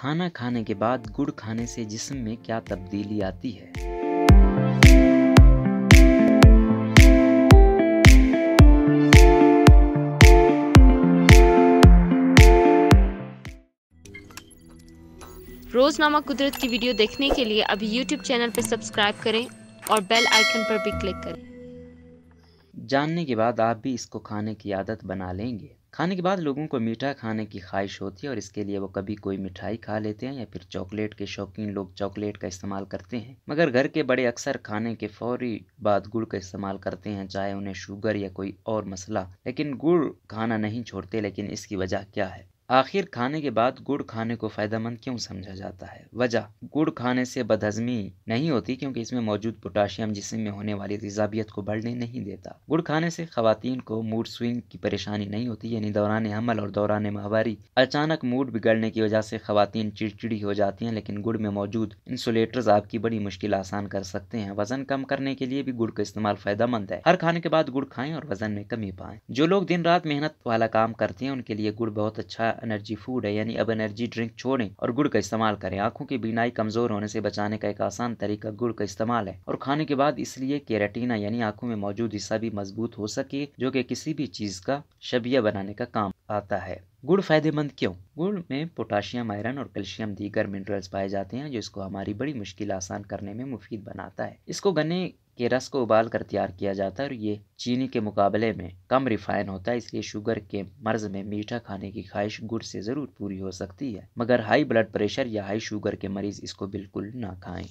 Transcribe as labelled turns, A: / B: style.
A: खाना खाने के बाद गुड़ खाने से जिस्म में क्या तब्दीली आती है रोजनामा कुदरत की वीडियो देखने के लिए अभी YouTube चैनल पर सब्सक्राइब करें और बेल आइकन पर भी क्लिक करें जानने के बाद आप भी इसको खाने की आदत बना लेंगे खाने के बाद लोगों को मीठा खाने की ख्वाहिश होती है और इसके लिए वो कभी कोई मिठाई खा लेते हैं या फिर चॉकलेट के शौकीन लोग चॉकलेट का इस्तेमाल करते हैं मगर घर के बड़े अक्सर खाने के फौरी बाद गुड़ का इस्तेमाल करते हैं चाहे उन्हें शुगर या कोई और मसला लेकिन गुड़ खाना नहीं छोड़ते लेकिन इसकी वजह क्या है आखिर खाने के बाद गुड़ खाने को फ़ायदेमंद क्यों समझा जाता है वजह गुड़ खाने से बदहजमी नहीं होती क्योंकि इसमें मौजूद पोटाशियम जिसम में होने वाली तजाबियत को बढ़ने नहीं देता गुड़ खाने से खातन को मूड स्विंग की परेशानी नहीं होती यानी दौरान हमल और दौरान माहवारी अचानक मूड बिगड़ने की वजह से खातन चिड़चिड़ी हो जाती हैं लेकिन गुड़ में मौजूद इंसुलेटर्स आपकी बड़ी मुश्किल आसान कर सकते हैं वजन कम करने के लिए भी गुड़ का इस्तेमाल फ़ायदेमंद है हर खाने के बाद गुड़ खाएं और वजन में कमी पाएं जो लोग दिन रात मेहनत वाला काम करते हैं उनके लिए गुड़ बहुत अच्छा एनर्जी फूड है यानी अब एनर्जी ड्रिंक छोड़ें और गुड़ का इस्तेमाल करें आंखों की बीनाई कमजोर होने से बचाने का एक आसान तरीका गुड़ का इस्तेमाल है और खाने के बाद इसलिए केराटीना यानी आंखों में मौजूद हिस्सा भी मजबूत हो सके जो कि किसी भी चीज का शबिया बनाने का काम आता है गुड़ फायदेमंद क्यों गुड़ में पोटाशियम आयरन और कैल्शियम दीगर मिनरल्स पाए जाते हैं जो इसको हमारी बड़ी मुश्किल आसान करने में मुफीद बनाता है इसको गन्ने के रस को उबाल कर तैयार किया जाता है और ये चीनी के मुकाबले में कम रिफाइन होता है इसलिए शुगर के मर्ज में मीठा खाने की ख्वाहिश गुड़ से ज़रूर पूरी हो सकती है मगर हाई ब्लड प्रेशर या हाई शुगर के मरीज़ इसको बिल्कुल ना खाएं